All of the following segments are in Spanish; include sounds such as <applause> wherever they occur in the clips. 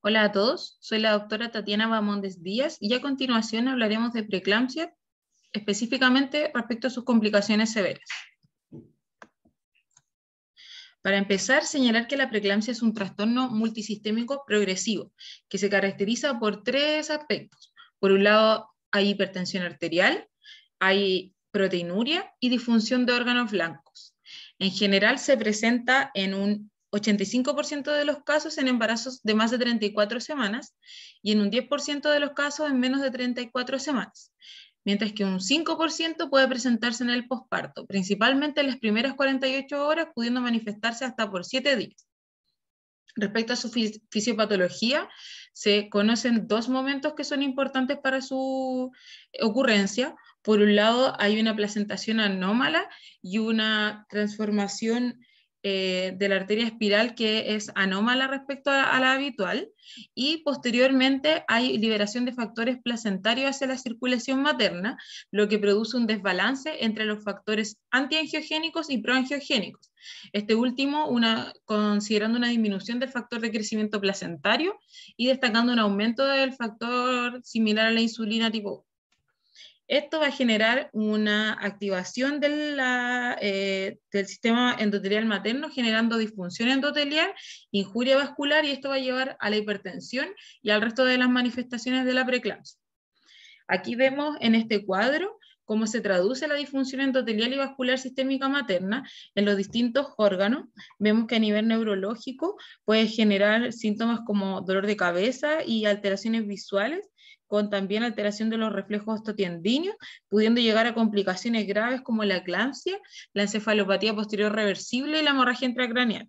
Hola a todos, soy la doctora Tatiana Bamondes Díaz y a continuación hablaremos de preeclampsia, específicamente respecto a sus complicaciones severas. Para empezar, señalar que la preeclampsia es un trastorno multisistémico progresivo que se caracteriza por tres aspectos. Por un lado, hay hipertensión arterial, hay proteinuria y disfunción de órganos blancos. En general, se presenta en un 85% de los casos en embarazos de más de 34 semanas y en un 10% de los casos en menos de 34 semanas, mientras que un 5% puede presentarse en el posparto, principalmente en las primeras 48 horas, pudiendo manifestarse hasta por 7 días. Respecto a su fisiopatología, se conocen dos momentos que son importantes para su eh, ocurrencia. Por un lado, hay una placentación anómala y una transformación eh, de la arteria espiral que es anómala respecto a, la habitual y posteriormente hay liberación de factores placentarios hacia la circulación materna, lo que produce un desbalance entre los factores antiangiogénicos y proangiogénicos. Este último una, considerando una disminución del factor de crecimiento placentario y destacando un aumento del factor similar a la insulina tipo esto va a generar una activación eh, del sistema endotelial materno, generando disfunción endotelial, injuria vascular, y esto va a llevar a la hipertensión y al resto de las manifestaciones de la preeclampsia. Aquí vemos en este cuadro cómo se traduce la disfunción endotelial y vascular sistémica materna en los distintos órganos. Vemos que a nivel neurológico puede generar síntomas como dolor de cabeza y alteraciones visuales, con también alteración de los reflejos ostotiendinos, pudiendo llegar a complicaciones graves como la eclampsia, la encefalopatía posterior reversible y la hemorragia intracraneal.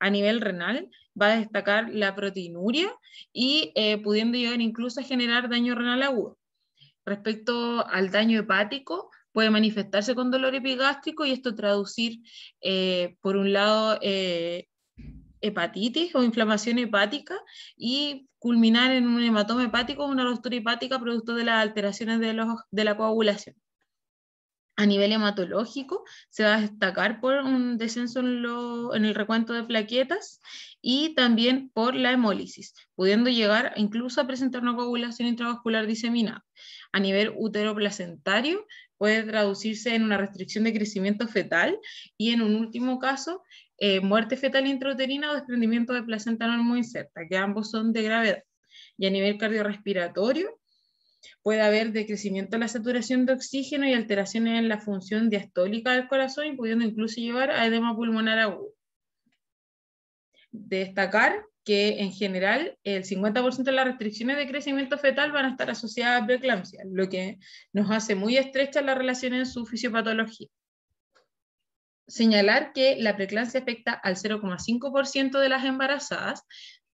A nivel renal, va a destacar la proteinuria y eh, pudiendo llegar incluso a generar daño renal agudo. Respecto al daño hepático, puede manifestarse con dolor epigástrico y esto traducir, eh, por un lado, eh, hepatitis o inflamación hepática y culminar en un hematoma hepático o una rostura hepática producto de las alteraciones de, la coagulación. A nivel hematológico, se va a destacar por un descenso en, en el recuento de plaquetas y también por la hemólisis, pudiendo llegar incluso a presentar una coagulación intravascular diseminada. A nivel utero-placentario, puede traducirse en una restricción de crecimiento fetal y en un último caso eh, muerte fetal intrauterina o desprendimiento de placenta no inserta, que ambos son de gravedad. Y a nivel cardiorrespiratorio, puede haber decrecimiento de la saturación de oxígeno y alteraciones en la función diastólica del corazón, y pudiendo incluso llevar a edema pulmonar agudo. Destacar que en general el 50% de las restricciones de crecimiento fetal van a estar asociadas a preeclampsia, lo que nos hace muy estrecha la relación en su fisiopatología señalar que la preeclampsia afecta al 0,5% de las embarazadas,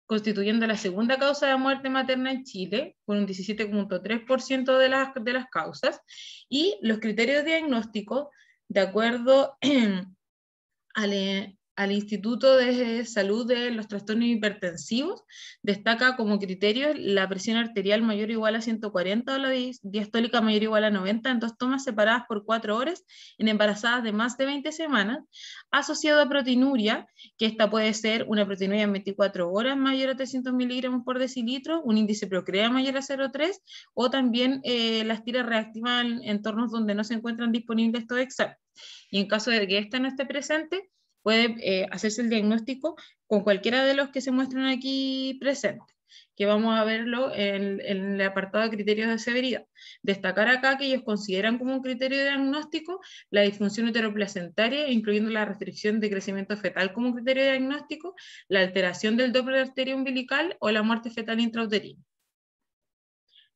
constituyendo la segunda causa de muerte materna en Chile, con un 17,3% de las, de las causas, y los criterios diagnósticos, de acuerdo <clears throat> al, eh, al Instituto de Salud de los Trastornos Hipertensivos, destaca como criterio la presión arterial mayor o igual a 140 o la diastólica mayor o igual a 90 en dos tomas separadas por cuatro horas en embarazadas de más de 20 semanas, asociado a proteinuria, que esta puede ser una proteinuria en 24 horas mayor a 300 miligramos por decilitro, un índice procrea mayor a 0,3 o también eh, las tiras reactivas en entornos donde no se encuentran disponibles estos exámenes. Y en caso de que esta no esté presente, puede eh, hacerse el diagnóstico con cualquiera de los que se muestran aquí presentes, que vamos a verlo en, el apartado de criterios de severidad. Destacar acá que ellos consideran como un criterio de diagnóstico la disfunción uteroplacentaria, incluyendo la restricción de crecimiento fetal como criterio diagnóstico, la alteración del doble de arteria umbilical o la muerte fetal intrauterina.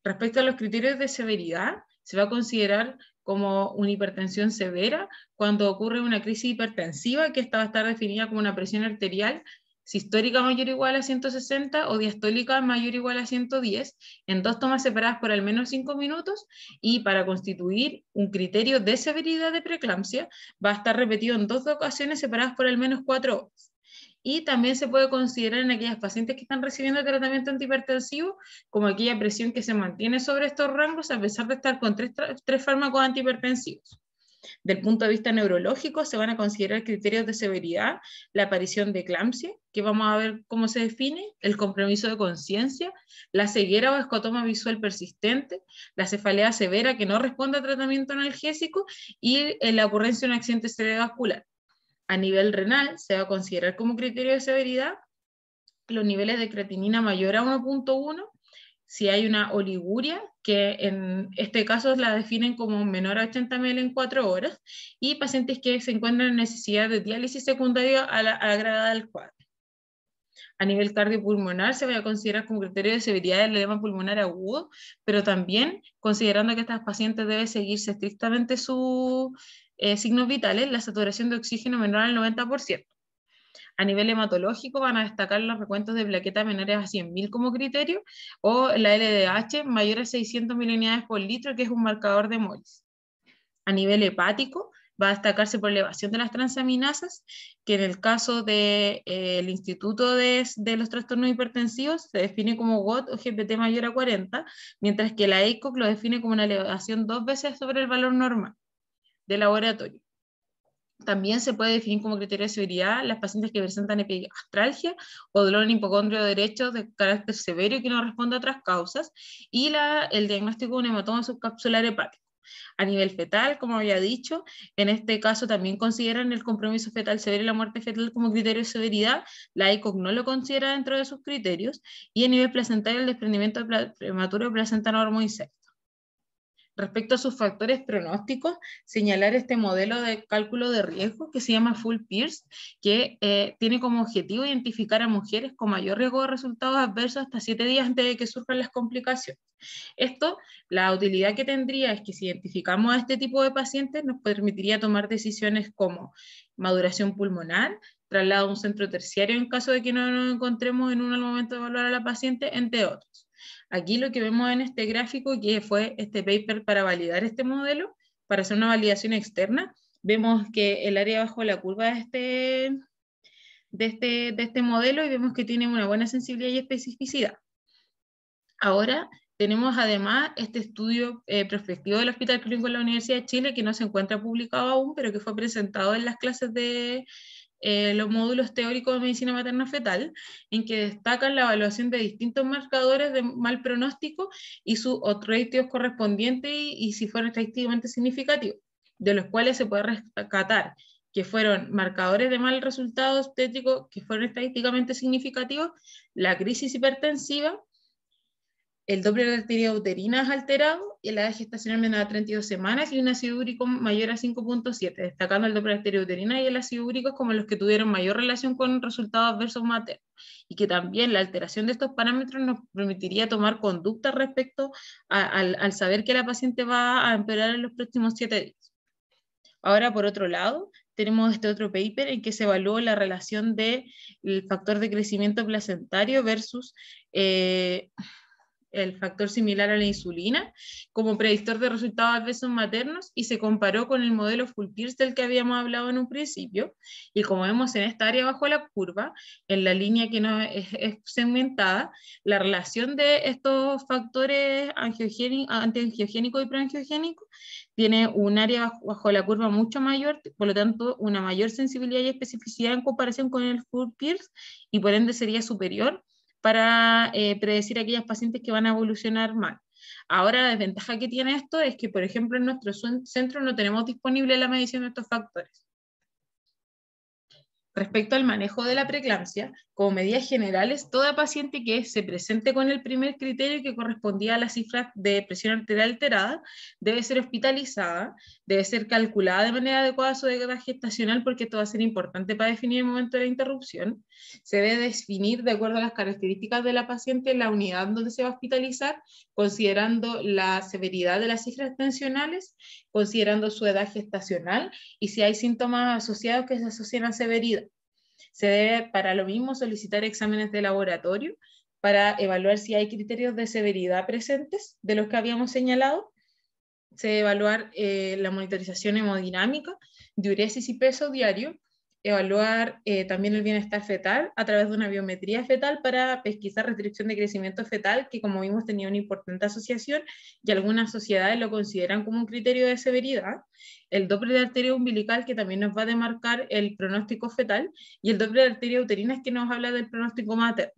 Respecto a los criterios de severidad, se va a considerar como una hipertensión severa, cuando ocurre una crisis hipertensiva, que esta va a estar definida como una presión arterial sistólica mayor o igual a 160 o diastólica mayor o igual a 110 en dos tomas separadas por al menos 5 minutos y para constituir un criterio de severidad de preeclampsia va a estar repetido en dos ocasiones separadas por al menos 4 y también se puede considerar en aquellas pacientes que están recibiendo tratamiento antihipertensivo como aquella presión que se mantiene sobre estos rangos a pesar de estar con tres, fármacos antihipertensivos. Del punto de vista neurológico, se van a considerar criterios de severidad, la aparición de eclampsia, que vamos a ver cómo se define, el compromiso de conciencia, la ceguera o escotoma visual persistente, la cefalea severa que no responde a tratamiento analgésico y eh, la ocurrencia de un accidente cerebrovascular. A nivel renal, se va a considerar como criterio de severidad los niveles de creatinina mayor a 1.1, si hay una oliguria, que en este caso la definen como menor a 80 ml en 4 horas, y pacientes que se encuentran en necesidad de diálisis secundaria la del cuadro. A nivel cardiopulmonar se va a considerar como criterio de severidad el edema pulmonar agudo, pero también considerando que estas pacientes deben seguirse estrictamente su, eh, signos vitales, la saturación de oxígeno menor al 90%. A nivel hematológico van a destacar los recuentos de plaquetas menores a 100.000 como criterio o la LDH mayor a 600.000 unidades por litro, que es un marcador de moles. A nivel hepático va a destacarse por elevación de las transaminasas, que en el caso del eh, Instituto de, los Trastornos Hipertensivos se define como GOT o GPT mayor a 40, mientras que la EICOC lo define como una elevación dos veces sobre el valor normal de laboratorio. También se puede definir como criterio de severidad las pacientes que presentan epigastralgia o dolor en hipocondrio derecho de carácter severo que no responde a otras causas, y la, el diagnóstico de un hematoma subcapsular hepático. A nivel fetal, como había dicho, en este caso también consideran el compromiso fetal severo y la muerte fetal como criterio de severidad. La ICOC no lo considera dentro de sus criterios. Y a nivel placentario, el desprendimiento prematuro de placenta normo Respecto a sus factores pronósticos, señalar este modelo de cálculo de riesgo que se llama Full Pierce, que eh, tiene como objetivo identificar a mujeres con mayor riesgo de resultados adversos hasta siete días antes de que surjan las complicaciones. Esto, la utilidad que tendría es que si identificamos a este tipo de pacientes, nos permitiría tomar decisiones como maduración pulmonar, traslado a un centro terciario en caso de que no nos encontremos en un momento de evaluar a la paciente, entre otros. Aquí lo que vemos en este gráfico, que fue este paper para validar este modelo, para hacer una validación externa, vemos que el área bajo la curva de este, de este, este modelo y vemos que tiene una buena sensibilidad y especificidad. Ahora tenemos además este estudio eh, prospectivo del Hospital Clínico de la Universidad de Chile que no se encuentra publicado aún, pero que fue presentado en las clases de, eh, los módulos teóricos de medicina materna fetal, en que destacan la evaluación de distintos marcadores de mal pronóstico y sus ratios correspondientes y, si fueron estadísticamente significativos, de los cuales se puede rescatar que fueron marcadores de mal resultado estético que fueron estadísticamente significativos, la crisis hipertensiva, el doble de arteria uterina es alterado y la edad gestacional menor a 32 semanas y un ácido úrico mayor a 5.7, destacando el doble de arteria uterina y el ácido úrico como los que tuvieron mayor relación con resultados adversos maternos y que también la alteración de estos parámetros nos permitiría tomar conducta respecto al, saber que la paciente va a empeorar en los próximos 7 días. Ahora, por otro lado, tenemos este otro paper en que se evaluó la relación del factor de crecimiento placentario versus... Eh, el factor similar a la insulina, como predictor de resultados peso maternos y se comparó con el modelo Fulpirs del que habíamos hablado en un principio. Y como vemos en esta área bajo la curva, en la línea que no es, segmentada, la relación de estos factores antiangiogénico y proangiogénico tiene un área bajo la curva mucho mayor, por lo tanto, una mayor sensibilidad y especificidad en comparación con el full Fulpirs y por ende sería superior para eh, predecir aquellas pacientes que van a evolucionar mal. Ahora la desventaja que tiene esto es que, por ejemplo, en nuestro centro no tenemos disponible la medición de estos factores. Respecto al manejo de la preeclampsia, como medidas generales, toda paciente que se presente con el primer criterio que correspondía a las cifras de presión arterial alterada debe ser hospitalizada, debe ser calculada de manera adecuada su edad gestacional porque esto va a ser importante para definir el momento de la interrupción. Se debe definir de acuerdo a las características de la paciente la unidad donde se va a hospitalizar, considerando la severidad de las cifras tensionales, considerando su edad gestacional y si hay síntomas asociados que se asocian a severidad. Se debe para lo mismo solicitar exámenes de laboratorio para evaluar si hay criterios de severidad presentes de los que habíamos señalado. Se debe evaluar eh, la monitorización hemodinámica, diuresis y peso diario, evaluar eh, también el bienestar fetal a través de una biometría fetal para pesquisar restricción de crecimiento fetal, que como vimos tenía una importante asociación y algunas sociedades lo consideran como un criterio de severidad. El doble de arteria umbilical, que también nos va a demarcar el pronóstico fetal, y el doble de arteria uterina, es que nos habla del pronóstico materno.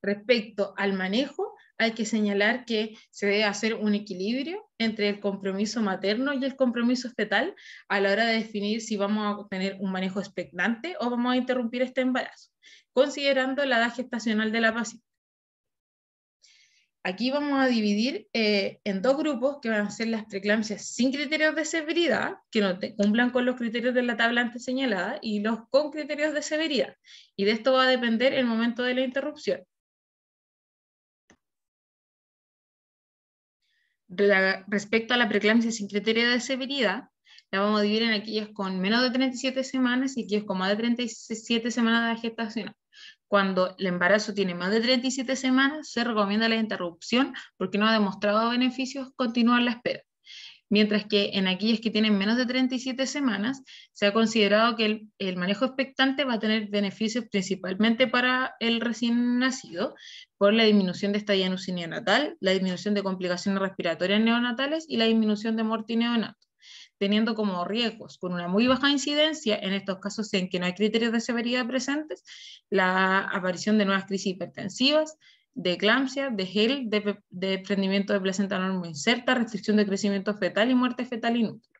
Respecto al manejo, hay que señalar que se debe hacer un equilibrio entre el compromiso materno y el compromiso fetal a la hora de definir si vamos a tener un manejo expectante o vamos a interrumpir este embarazo, considerando la edad gestacional de la paciente. Aquí vamos a dividir eh, en dos grupos que van a ser las preeclampsias sin criterios de severidad, que no cumplan con los criterios de la tabla antes señalada, y los con criterios de severidad. Y de esto va a depender el momento de la interrupción. respecto a la preeclampsia sin criterio de severidad, la vamos a dividir en aquellas con menos de 37 semanas y aquellas con más de 37 semanas de gestación. Cuando el embarazo tiene más de 37 semanas, se recomienda la interrupción porque no ha demostrado beneficios continuar la espera mientras que en aquellas que tienen menos de 37 semanas se ha considerado que el, manejo expectante va a tener beneficios principalmente para el recién nacido por la disminución de esta en natal, la disminución de complicaciones respiratorias neonatales y la disminución de muerte neonato, teniendo como riesgos con una muy baja incidencia en estos casos en que no hay criterios de severidad presentes, la aparición de nuevas crisis hipertensivas, de eclampsia, de gel, de, de de placenta normal, inserta, restricción de crecimiento fetal y muerte fetal inútil.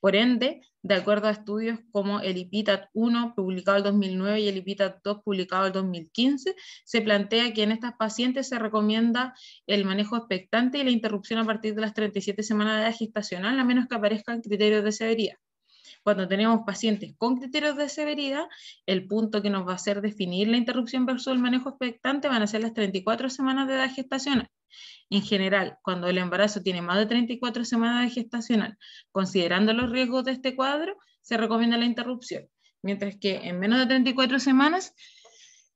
Por ende, de acuerdo a estudios como el IPITAT 1 publicado en 2009 y el IPITAT 2 publicado en 2015, se plantea que en estas pacientes se recomienda el manejo expectante y la interrupción a partir de las 37 semanas de edad gestacional, a menos que aparezcan criterios de severidad. Cuando tenemos pacientes con criterios de severidad, el punto que nos va a hacer definir la interrupción versus el manejo expectante van a ser las 34 semanas de edad gestacional. En general, cuando el embarazo tiene más de 34 semanas de gestacional, considerando los riesgos de este cuadro, se recomienda la interrupción, mientras que en menos de 34 semanas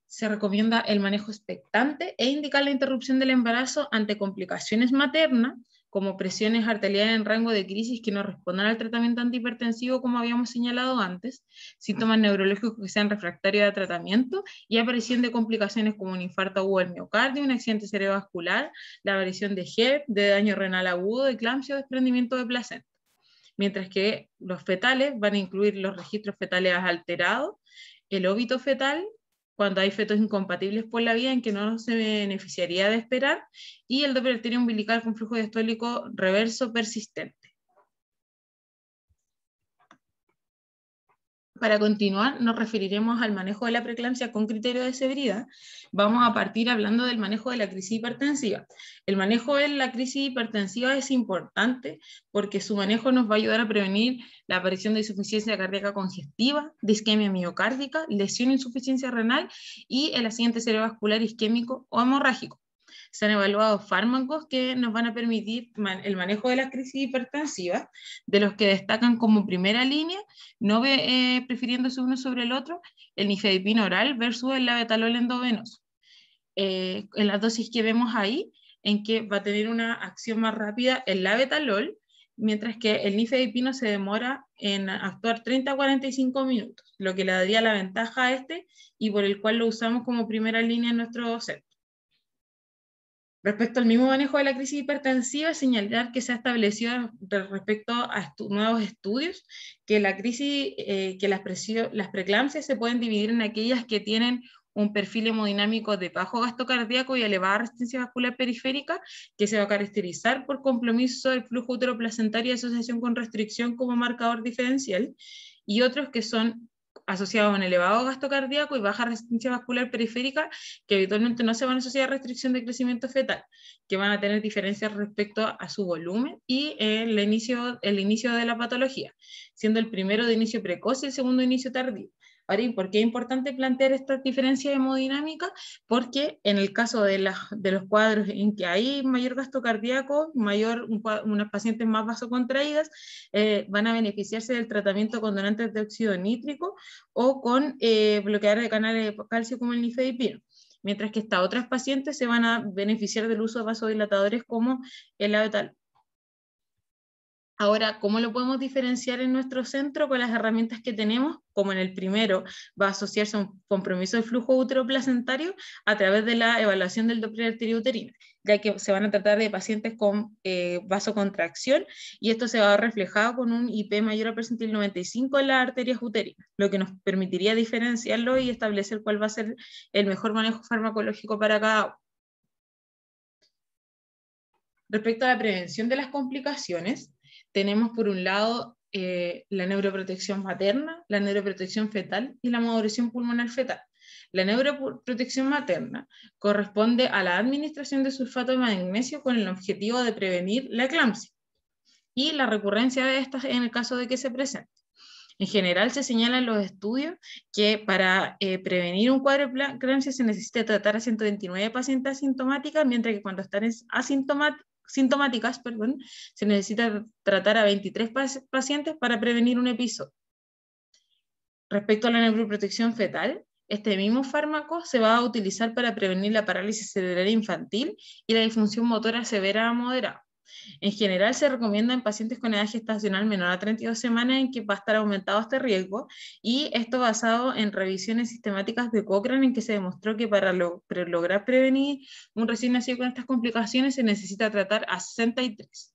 se recomienda el manejo expectante e indicar la interrupción del embarazo ante complicaciones maternas, como presiones arteriales en rango de crisis que no respondan al tratamiento antihipertensivo como habíamos señalado antes, síntomas neurológicos que sean refractarios de tratamiento y aparición de complicaciones como un infarto agudo del miocardio, un accidente cerebrovascular, la aparición de HERP, de daño renal agudo, de eclampsia o desprendimiento de placenta. Mientras que los fetales van a incluir los registros fetales alterados, el óbito fetal cuando hay fetos incompatibles por la vía en que no se beneficiaría de esperar, y el doble arterio umbilical con flujo diastólico reverso persistente. Para continuar, nos referiremos al manejo de la preeclampsia con criterio de severidad. Vamos a partir hablando del manejo de la crisis hipertensiva. El manejo de la crisis hipertensiva es importante porque su manejo nos va a ayudar a prevenir la aparición de insuficiencia cardíaca congestiva, disquemia isquemia miocárdica, lesión e insuficiencia renal y el accidente cerebrovascular isquémico o hemorrágico se han evaluado fármacos que nos van a permitir el manejo de las crisis hipertensivas, de los que destacan como primera línea, no eh, prefiriéndose uno sobre el otro, el nifedipino oral versus el labetalol endovenoso. Eh, en las dosis que vemos ahí, en que va a tener una acción más rápida el labetalol, mientras que el nifedipino se demora en actuar 30 a 45 minutos, lo que le daría la ventaja a este y por el cual lo usamos como primera línea en nuestro centro. Respecto al mismo manejo de la crisis hipertensiva, señalar que se ha establecido respecto a nuevos estudios que la crisis, eh, que las, las preeclampsias se pueden dividir en aquellas que tienen un perfil hemodinámico de bajo gasto cardíaco y elevada resistencia vascular periférica, que se va a caracterizar por compromiso del flujo uteroplacentario y asociación con restricción como marcador diferencial, y otros que son asociado a un elevado gasto cardíaco y baja resistencia vascular periférica, que habitualmente no se van a asociar a restricción de crecimiento fetal, que van a tener diferencias respecto a su volumen y el inicio, el inicio de la patología, siendo el primero de inicio precoz y el segundo de inicio tardío por qué es importante plantear esta diferencia hemodinámica? Porque en el caso de, los cuadros en que hay mayor gasto cardíaco, mayor, unas pacientes más vasocontraídas, eh, van a beneficiarse del tratamiento con donantes de óxido nítrico o con eh, bloquear de canales de calcio como el nifedipino mientras que estas otras pacientes se van a beneficiar del uso de vasodilatadores como el abetal Ahora, ¿cómo lo podemos diferenciar en nuestro centro con las herramientas que tenemos? Como en el primero, va a asociarse un compromiso de flujo uteroplacentario a través de la evaluación del Doppler uterina ya que se van a tratar de pacientes con eh, vasocontracción y esto se va a reflejar con un IP mayor al percentil 95 en las arterias uterinas, lo que nos permitiría diferenciarlo y establecer cuál va a ser el mejor manejo farmacológico para cada uno. Respecto a la prevención de las complicaciones, tenemos por un lado eh, la neuroprotección materna, la neuroprotección fetal y la maduración pulmonar fetal. La neuroprotección materna corresponde a la administración de sulfato de magnesio con el objetivo de prevenir la eclampsia y la recurrencia de estas en el caso de que se presente. En general se señalan los estudios que para eh, prevenir un cuadro de eclampsia se necesita tratar a 129 pacientes asintomáticas, mientras que cuando están asintomáticos sintomáticas, perdón, se necesita tratar a 23 pacientes para prevenir un episodio. Respecto a la neuroprotección fetal, este mismo fármaco se va a utilizar para prevenir la parálisis cerebral infantil y la disfunción motora severa a moderada. En general, se recomienda en pacientes con edad gestacional menor a 32 semanas en que va a estar aumentado este riesgo, y esto basado en revisiones sistemáticas de Cochrane, en que se demostró que para lograr prevenir un recién nacido con estas complicaciones se necesita tratar a 63.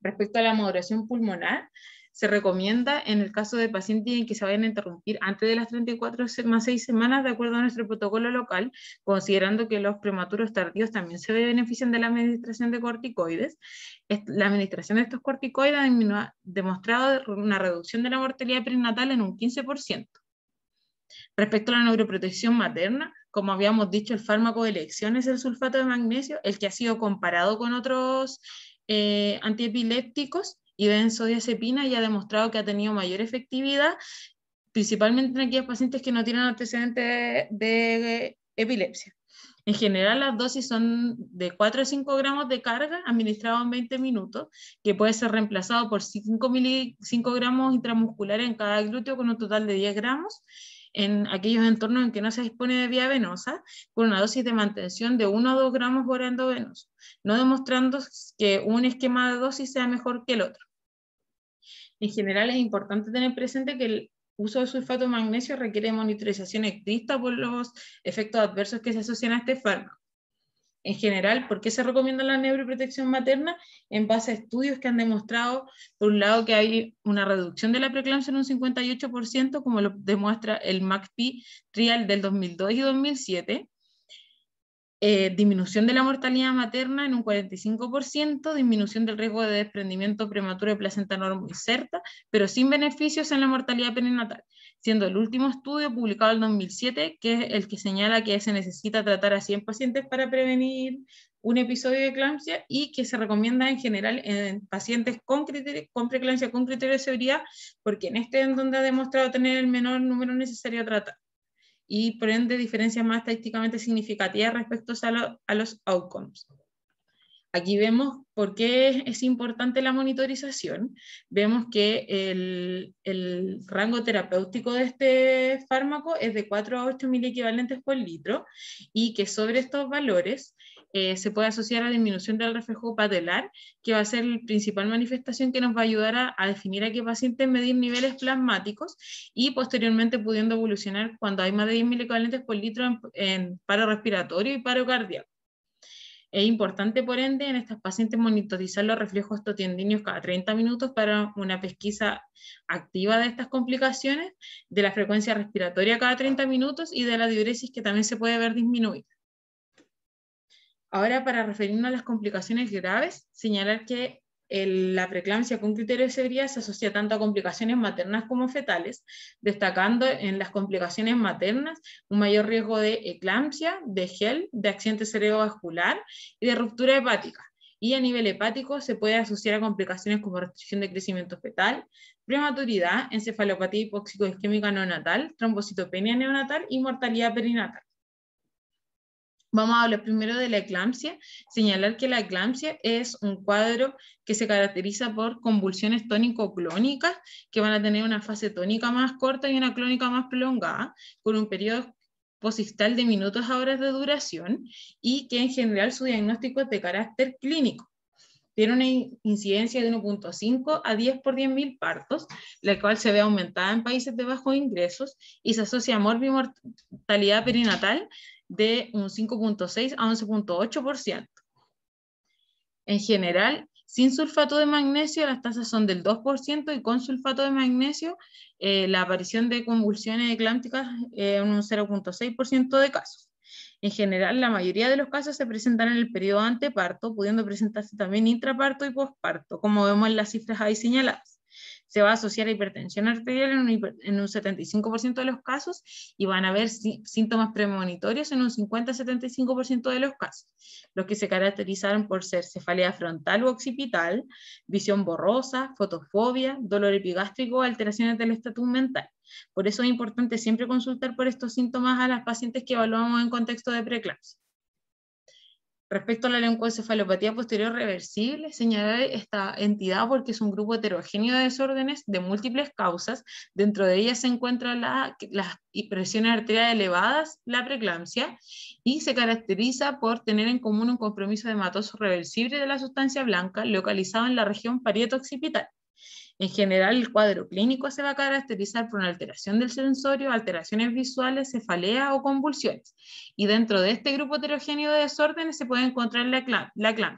Respecto a la moderación pulmonar, se recomienda en el caso de pacientes en que se vayan a interrumpir antes de las 34 más 6 semanas de acuerdo a nuestro protocolo local, considerando que los prematuros tardíos también se benefician de la administración de corticoides. La administración de estos corticoides ha demostrado una reducción de la mortalidad prenatal en un 15%. Respecto a la neuroprotección materna, como habíamos dicho, el fármaco de elección es el sulfato de magnesio, el que ha sido comparado con otros eh, antiepilépticos y benzodiazepina ya ha demostrado que ha tenido mayor efectividad, principalmente en aquellos pacientes que no tienen antecedentes de, epilepsia. En general, las dosis son de 4 a 5 gramos de carga administrado en 20 minutos, que puede ser reemplazado por 5, 5 gramos intramusculares en cada glúteo con un total de 10 gramos en aquellos entornos en que no se dispone de vía venosa, con una dosis de mantención de 1 o 2 gramos por endovenoso, no demostrando que un esquema de dosis sea mejor que el otro. En general es importante tener presente que el uso de sulfato de magnesio requiere monitorización estricta por los efectos adversos que se asocian a este fármaco en general, ¿por qué se recomienda la neuroprotección materna? En base a estudios que han demostrado, por un lado, que hay una reducción de la preeclampsia en un 58%, como lo demuestra el MACP trial del 2002 y 2007, eh, disminución de la mortalidad materna en un 45%, disminución del riesgo de desprendimiento prematuro de placenta certa, pero sin beneficios en la mortalidad perinatal siendo el último estudio publicado en 2007, que es el que señala que se necesita tratar a 100 pacientes para prevenir un episodio de eclampsia y que se recomienda en general en pacientes con, con preeclampsia, con criterio de seguridad, porque en este es donde ha demostrado tener el menor número necesario a tratar y por ende diferencias más estadísticamente significativas respecto a los outcomes. Aquí vemos por qué es importante la monitorización. Vemos que el, rango terapéutico de este fármaco es de 4 a 8 mil equivalentes por litro y que sobre estos valores eh, se puede asociar a disminución del reflejo patelar, que va a ser la principal manifestación que nos va a ayudar a, definir a qué paciente medir niveles plasmáticos y posteriormente pudiendo evolucionar cuando hay más de 10 mil equivalentes por litro en paro respiratorio y paro cardíaco. Es importante, por ende, en estas pacientes monitorizar los reflejos totiendinios cada 30 minutos para una pesquisa activa de estas complicaciones, de la frecuencia respiratoria cada 30 minutos y de la diuresis que también se puede ver disminuida. Ahora, para referirnos a las complicaciones graves, señalar que la preeclampsia con criterio de severidad se asocia tanto a complicaciones maternas como fetales, destacando en las complicaciones maternas un mayor riesgo de eclampsia, de gel, de accidente cerebrovascular y de ruptura hepática. Y a nivel hepático se puede asociar a complicaciones como restricción de crecimiento fetal, prematuridad, encefalopatía hipóxico-isquémica neonatal, trombocitopenia neonatal y mortalidad perinatal. Vamos a hablar primero de la eclampsia. Señalar que la eclampsia es un cuadro que se caracteriza por convulsiones tónico-clónicas, que van a tener una fase tónica más corta y una clónica más prolongada, con un periodo posistal de minutos a horas de duración, y que en general su diagnóstico es de carácter clínico. Tiene una incidencia de 1.5 a 10 por 10.000 partos, la cual se ve aumentada en países de bajos ingresos y se asocia a morbimortalidad perinatal de un 5.6 a 11.8%. En general, sin sulfato de magnesio las tasas son del 2% y con sulfato de magnesio eh, la aparición de convulsiones eclánticas en un 0.6% de casos. En general, la mayoría de los casos se presentan en el periodo anteparto, pudiendo presentarse también intraparto y posparto, como vemos en las cifras ahí señaladas se va a asociar a hipertensión arterial en un, 75% de los casos y van a haber síntomas premonitorios en un 50-75% de los casos, los que se caracterizaron por ser cefalea frontal o occipital, visión borrosa, fotofobia, dolor epigástrico, alteraciones del estatus mental. Por eso es importante siempre consultar por estos síntomas a las pacientes que evaluamos en contexto de preeclampsia. Respecto a la leucoencefalopatía posterior reversible, señalar esta entidad porque es un grupo heterogéneo de desórdenes de múltiples causas. Dentro de ellas se encuentran la, las presiones arteriales elevadas, la preeclampsia, y se caracteriza por tener en común un compromiso de hematoso reversible de la sustancia blanca localizado en la región parieto-occipital. En general, el cuadro clínico se va a caracterizar por una alteración del sensorio, alteraciones visuales, cefalea o convulsiones. Y dentro de este grupo heterogéneo de desórdenes se puede encontrar la, la,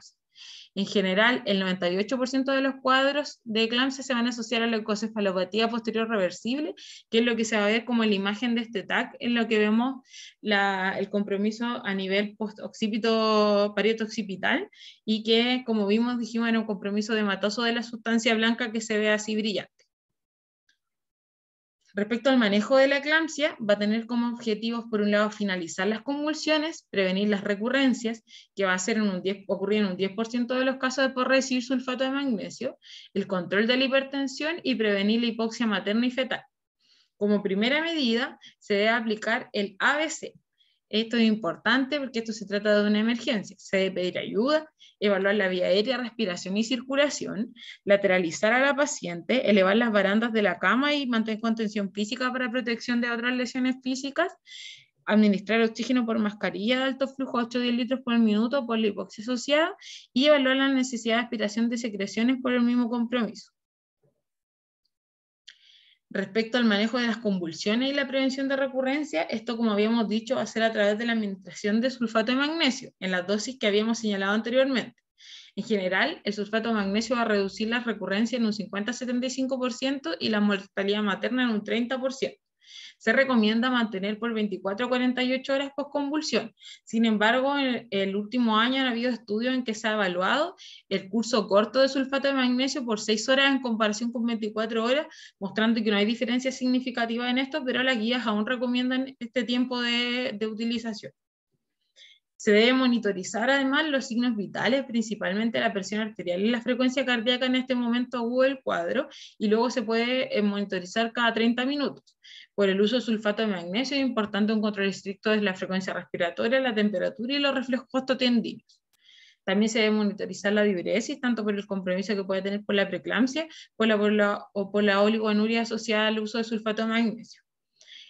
en general, el 98% de los cuadros de eclampsia se van a asociar a la leucocefalopatía posterior reversible, que es lo que se va a ver como la imagen de este TAC, en lo que vemos el compromiso a nivel parieto-occipital y que, como vimos, dijimos, era un compromiso de matoso de la sustancia blanca que se ve así brillante. Respecto al manejo de la eclampsia, va a tener como objetivos, por un lado, finalizar las convulsiones, prevenir las recurrencias, que va a ser en un 10, ocurrir en un 10% de los casos de por recibir sulfato de magnesio, el control de la hipertensión y prevenir la hipoxia materna y fetal. Como primera medida, se debe aplicar el ABC, esto es importante porque esto se trata de una emergencia. Se debe pedir ayuda, evaluar la vía aérea, respiración y circulación, lateralizar a la paciente, elevar las barandas de la cama y mantener contención física para protección de otras lesiones físicas, administrar oxígeno por mascarilla de alto flujo 8 10 litros por minuto por la hipoxia asociada y evaluar la necesidad de aspiración de secreciones por el mismo compromiso. Respecto al manejo de las convulsiones y la prevención de recurrencia, esto como habíamos dicho va a ser a través de la administración de sulfato de magnesio en las dosis que habíamos señalado anteriormente. En general, el sulfato de magnesio va a reducir la recurrencia en un 50-75% y la mortalidad materna en un 30%. Se recomienda mantener por 24 a 48 horas convulsión Sin embargo, en el último año ha habido estudios en que se ha evaluado el curso corto de sulfato de magnesio por 6 horas en comparación con 24 horas, mostrando que no hay diferencia significativa en esto, pero las guías aún recomiendan este tiempo de, utilización. Se debe monitorizar además los signos vitales, principalmente la presión arterial y la frecuencia cardíaca en este momento agudo el cuadro, y luego se puede eh, monitorizar cada 30 minutos. Por el uso de sulfato de magnesio es importante un control estricto de la frecuencia respiratoria, la temperatura y los reflejos costotendinos. También se debe monitorizar la diuresis, tanto por el compromiso que puede tener por la preeclampsia por la, o por la oligonuria asociada al uso de sulfato de magnesio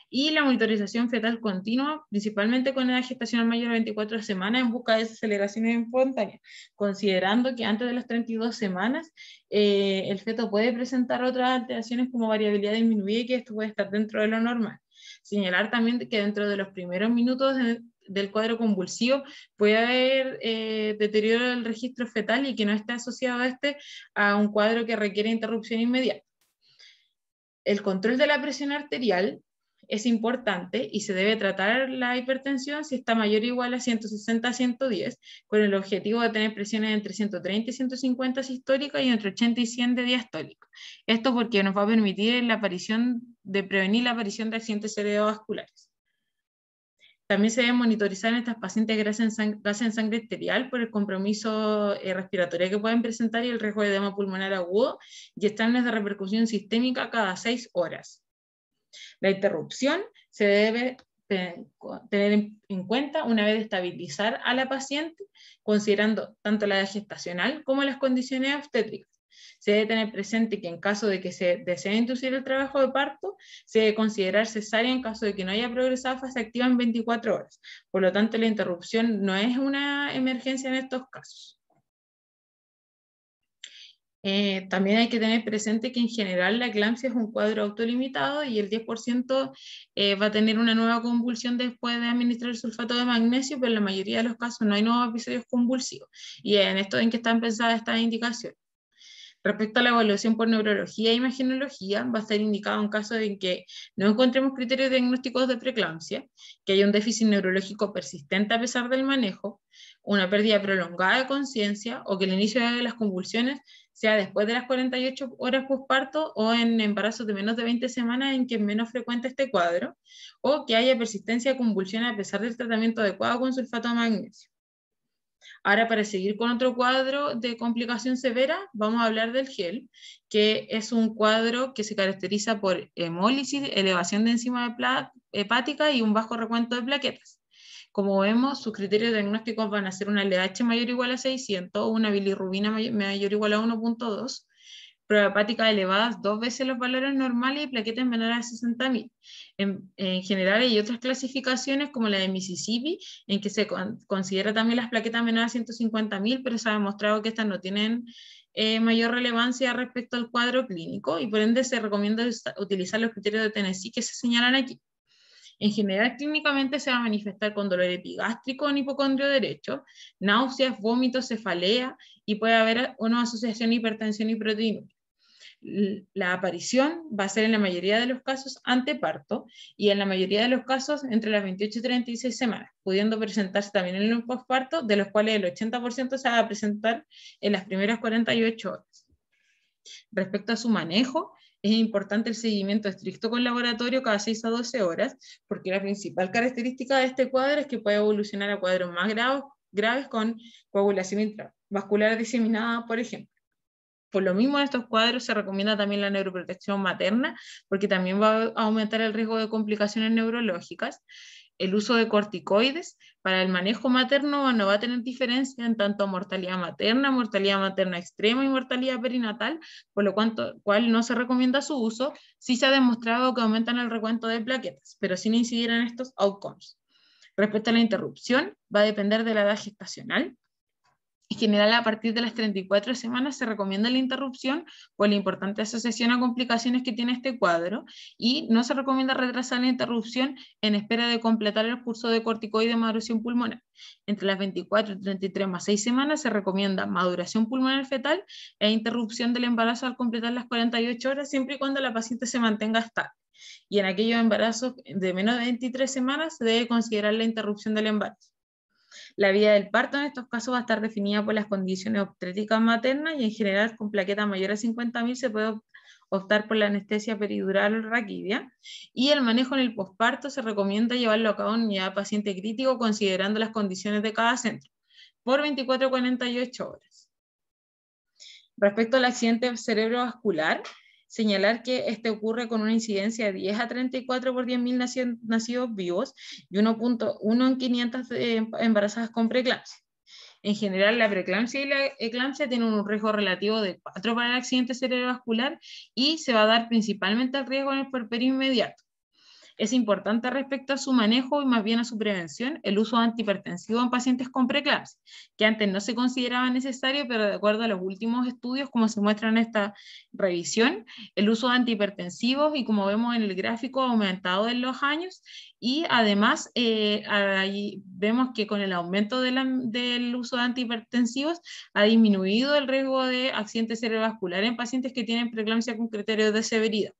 y la monitorización fetal continua, principalmente con la gestación mayor a 24 semanas en busca de aceleraciones espontáneas, considerando que antes de las 32 semanas eh, el feto puede presentar otras alteraciones como variabilidad disminuida y que esto puede estar dentro de lo normal. Señalar también que dentro de los primeros minutos del cuadro convulsivo puede haber eh, deterioro del registro fetal y que no está asociado a este a un cuadro que requiere interrupción inmediata. El control de la presión arterial es importante y se debe tratar la hipertensión si está mayor o igual a 160 a 110, con el objetivo de tener presiones entre 130 y 150 sistólicas y entre 80 y 100 de Esto porque nos va a permitir la aparición de prevenir la aparición de accidentes cerebrovasculares. También se debe monitorizar en estas pacientes grasa en, sangre arterial por el compromiso eh, respiratorio que pueden presentar y el riesgo de edema pulmonar agudo y estándares de repercusión sistémica cada seis horas. La interrupción se debe tener en cuenta una vez estabilizar a la paciente, considerando tanto la edad gestacional como las condiciones obstétricas. Se debe tener presente que en caso de que se desee inducir el trabajo de parto, se debe considerar cesárea en caso de que no haya progresado fase activa en 24 horas. Por lo tanto, la interrupción no es una emergencia en estos casos. Eh, también hay que tener presente que en general la eclampsia es un cuadro autolimitado y el 10% eh, va a tener una nueva convulsión después de administrar el sulfato de magnesio, pero en la mayoría de los casos no hay nuevos episodios convulsivos. Y en esto en que están pensadas estas indicaciones. Respecto a la evaluación por neurología e imaginología, va a ser indicado en caso de que no encontremos criterios diagnósticos de preeclampsia, que haya un déficit neurológico persistente a pesar del manejo, una pérdida prolongada de conciencia o que el inicio de las convulsiones sea después de las 48 horas postparto o en embarazos de menos de 20 semanas en que menos frecuente este cuadro, o que haya persistencia de convulsión a pesar del tratamiento adecuado con sulfato de magnesio. Ahora, para seguir con otro cuadro de complicación severa, vamos a hablar del GEL, que es un cuadro que se caracteriza por hemólisis, elevación de enzima hepática y un bajo recuento de plaquetas. Como vemos, sus criterios diagnósticos van a ser una LH mayor o igual a 600, una bilirrubina mayor o igual a 1.2, prueba hepática elevadas dos veces los valores normales y plaquetas menores a 60.000. En, general hay otras clasificaciones como la de Mississippi, en que se considera también las plaquetas menores a 150.000, pero se ha demostrado que estas no tienen eh, mayor relevancia respecto al cuadro clínico y por ende se recomienda utilizar los criterios de Tennessee que se señalan aquí. En general, clínicamente se va a manifestar con dolor epigástrico en hipocondrio derecho, náuseas, vómitos, cefalea y puede haber una asociación hipertensión y proteinuria. La aparición va a ser en la mayoría de los casos anteparto y en la mayoría de los casos entre las 28 y 36 semanas, pudiendo presentarse también en el posparto, de los cuales el 80% se va a presentar en las primeras 48 horas. Respecto a su manejo, es importante el seguimiento estricto con laboratorio cada 6 a 12 horas, porque la principal característica de este cuadro es que puede evolucionar a cuadros más graves, graves con coagulación intravascular diseminada, por ejemplo. Por lo mismo, en estos cuadros se recomienda también la neuroprotección materna, porque también va a aumentar el riesgo de complicaciones neurológicas el uso de corticoides para el manejo materno no va a tener diferencia en tanto mortalidad materna, mortalidad materna extrema y mortalidad perinatal, por lo cual no se recomienda su uso, si sí se ha demostrado que aumentan el recuento de plaquetas, pero sin incidir en estos outcomes. Respecto a la interrupción, va a depender de la edad gestacional, en general, a partir de las 34 semanas se recomienda la interrupción por pues la importante asociación a complicaciones que tiene este cuadro y no se recomienda retrasar la interrupción en espera de completar el curso de corticoide de maduración pulmonar. Entre las 24, y 33 más 6 semanas se recomienda maduración pulmonar fetal e interrupción del embarazo al completar las 48 horas siempre y cuando la paciente se mantenga estable. Y en aquellos embarazos de menos de 23 semanas se debe considerar la interrupción del embarazo. La vida del parto en estos casos va a estar definida por las condiciones obstétricas maternas y en general con plaquetas mayores a 50.000 se puede optar por la anestesia peridural o raquidia. Y el manejo en el posparto se recomienda llevarlo a cabo en unidad paciente crítico considerando las condiciones de cada centro por 24 a 48 horas. Respecto al accidente cerebrovascular, Señalar que este ocurre con una incidencia de 10 a 34 por 10.000 nacidos vivos y 1.1 en 500 eh, embarazadas con preeclampsia. En general, la preeclampsia y la eclampsia tienen un riesgo relativo de 4 para el accidente cerebrovascular y se va a dar principalmente al riesgo en el porperio inmediato. Es importante respecto a su manejo y más bien a su prevención el uso antihipertensivo en pacientes con preeclampsia, que antes no se consideraba necesario, pero de acuerdo a los últimos estudios, como se muestra en esta revisión, el uso de antihipertensivos y como vemos en el gráfico ha aumentado en los años y además, eh, ahí vemos que con el aumento del uso de antihipertensivos ha disminuido el riesgo de accidente cerebrovascular en pacientes que tienen preeclampsia con criterios de severidad,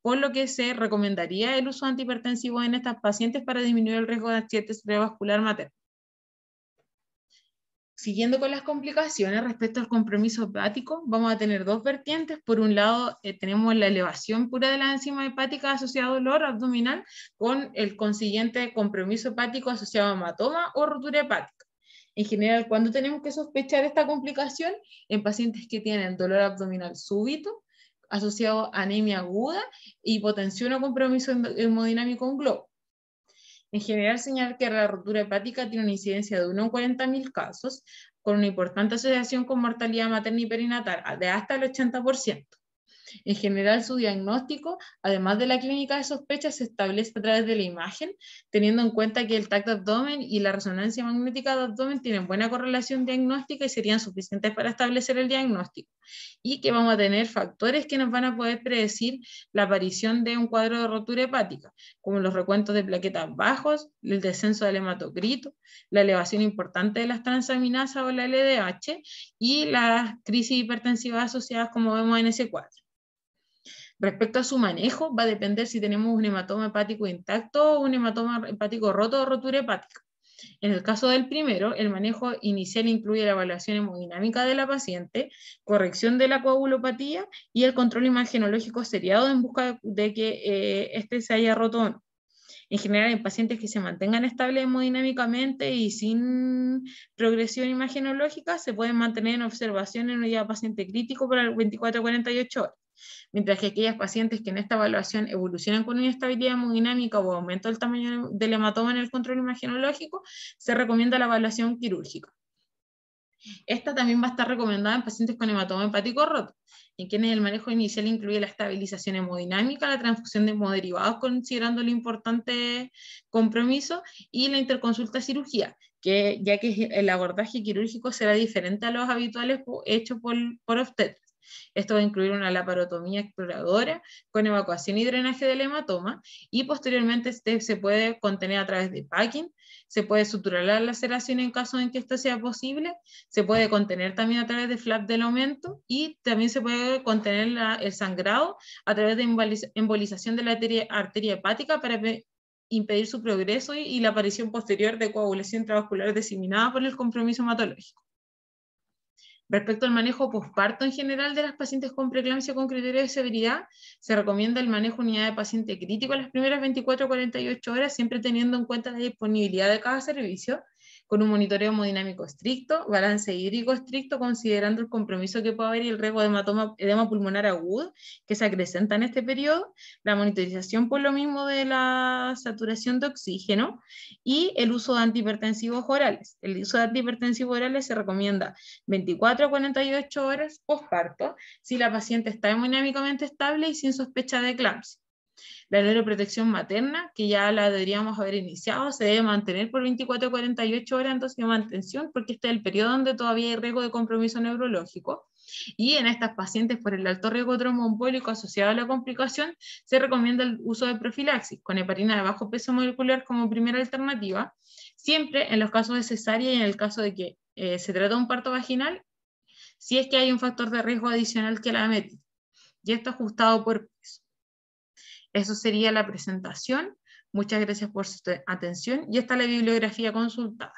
por lo que se recomendaría el uso antihipertensivos en estas pacientes para disminuir el riesgo de accidente cerebrovascular materno siguiendo con las complicaciones respecto al compromiso hepático, vamos a tener dos vertientes. Por un lado, eh, tenemos la elevación pura de la enzima hepática asociada a dolor abdominal con el consiguiente compromiso hepático asociado a hematoma o rotura hepática. En general, cuando tenemos que sospechar esta complicación? En pacientes que tienen dolor abdominal súbito, asociado a anemia aguda, hipotensión o compromiso hemodinámico en globo. En general, señalar que la rotura hepática tiene una incidencia de 1 en 40.000 casos, con una importante asociación con mortalidad materna y perinatal de hasta el 80%. En general, su diagnóstico, además de la clínica de sospecha, se establece a través de la imagen, teniendo en cuenta que el tacto abdomen y la resonancia magnética de abdomen tienen buena correlación diagnóstica y serían suficientes para establecer el diagnóstico. Y que vamos a tener factores que nos van a poder predecir la aparición de un cuadro de rotura hepática, como los recuentos de plaquetas bajos, el descenso del hematocrito, la elevación importante de las transaminasas o la LDH y las crisis hipertensivas asociadas como vemos en ese cuadro. Respecto a su manejo, va a depender si tenemos un hematoma hepático intacto o un hematoma hepático roto o rotura hepática. En el caso del primero, el manejo inicial incluye la evaluación hemodinámica de la paciente, corrección de la coagulopatía y el control imagenológico seriado en busca de que éste eh, este se haya roto o no. En general, en pacientes que se mantengan estables hemodinámicamente y sin progresión imagenológica, se pueden mantener en observación en un día paciente crítico para 24 48 horas mientras que aquellas pacientes que en esta evaluación evolucionan con una inestabilidad hemodinámica o aumento del tamaño del hematoma en el control imaginológico, se recomienda la evaluación quirúrgica. Esta también va a estar recomendada en pacientes con hematoma hepático roto, en quienes el manejo inicial incluye la estabilización hemodinámica, la transfusión de hemoderivados, considerando el importante compromiso, y la interconsulta cirugía, que ya que el abordaje quirúrgico será diferente a los habituales hechos por, por esto va a incluir una laparotomía exploradora con evacuación y drenaje del hematoma y posteriormente este se puede contener a través de packing, se puede suturar la laceración en caso en que esto sea posible, se puede contener también a través de flap del aumento y también se puede contener el sangrado a través de embolización de la arteria, hepática para impedir su progreso y, la aparición posterior de coagulación intravascular diseminada por el compromiso hematológico. Respecto al manejo posparto en general de las pacientes con preeclampsia con criterio de severidad, se recomienda el manejo unidad de paciente crítico en las primeras 24 a 48 horas, siempre teniendo en cuenta la disponibilidad de cada servicio con un monitoreo hemodinámico estricto, balance hídrico estricto, considerando el compromiso que puede haber y el riesgo de hematoma, edema pulmonar agudo que se acrecenta en este periodo, la monitorización por lo mismo de la saturación de oxígeno y el uso de antihipertensivos orales. El uso de antihipertensivos orales se recomienda 24 a 48 horas postparto si la paciente está hemodinámicamente estable y sin sospecha de eclampsia. La neuroprotección materna, que ya la deberíamos haber iniciado, se debe mantener por 24 a 48 horas en dosis de mantención, porque este es el periodo donde todavía hay riesgo de compromiso neurológico. Y en estas pacientes por el alto riesgo tromboembólico asociado a la complicación, se recomienda el uso de profilaxis con heparina de bajo peso molecular como primera alternativa, siempre en los casos de cesárea y en el caso de que eh, se trata de un parto vaginal, si es que hay un factor de riesgo adicional que la metí ya está ajustado por peso. Eso sería la presentación. Muchas gracias por su atención y está la bibliografía consultada.